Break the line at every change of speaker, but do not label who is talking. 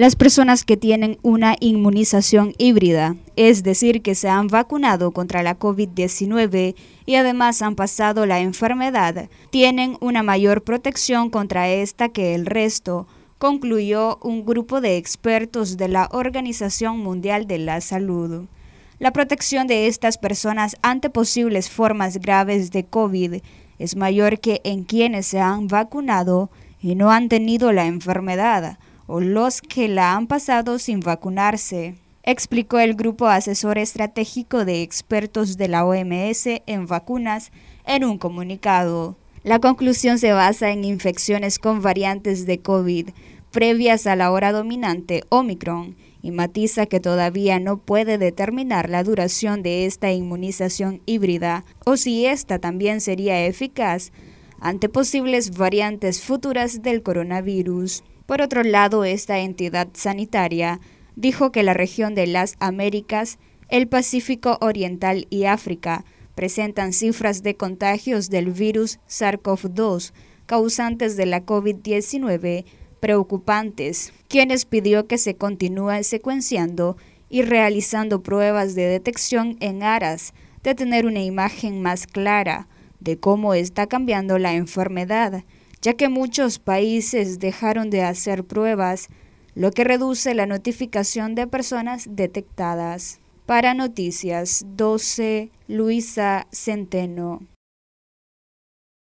Las personas que tienen una inmunización híbrida, es decir, que se han vacunado contra la COVID-19 y además han pasado la enfermedad, tienen una mayor protección contra esta que el resto, concluyó un grupo de expertos de la Organización Mundial de la Salud. La protección de estas personas ante posibles formas graves de COVID es mayor que en quienes se han vacunado y no han tenido la enfermedad o los que la han pasado sin vacunarse, explicó el Grupo Asesor Estratégico de Expertos de la OMS en Vacunas en un comunicado. La conclusión se basa en infecciones con variantes de COVID previas a la hora dominante Omicron y matiza que todavía no puede determinar la duración de esta inmunización híbrida o si esta también sería eficaz ante posibles variantes futuras del coronavirus. Por otro lado, esta entidad sanitaria dijo que la región de las Américas, el Pacífico Oriental y África presentan cifras de contagios del virus SARS-CoV-2 causantes de la COVID-19 preocupantes, quienes pidió que se continúe secuenciando y realizando pruebas de detección en aras de tener una imagen más clara de cómo está cambiando la enfermedad ya que muchos países dejaron de hacer pruebas, lo que reduce la notificación de personas detectadas. Para Noticias 12, Luisa Centeno.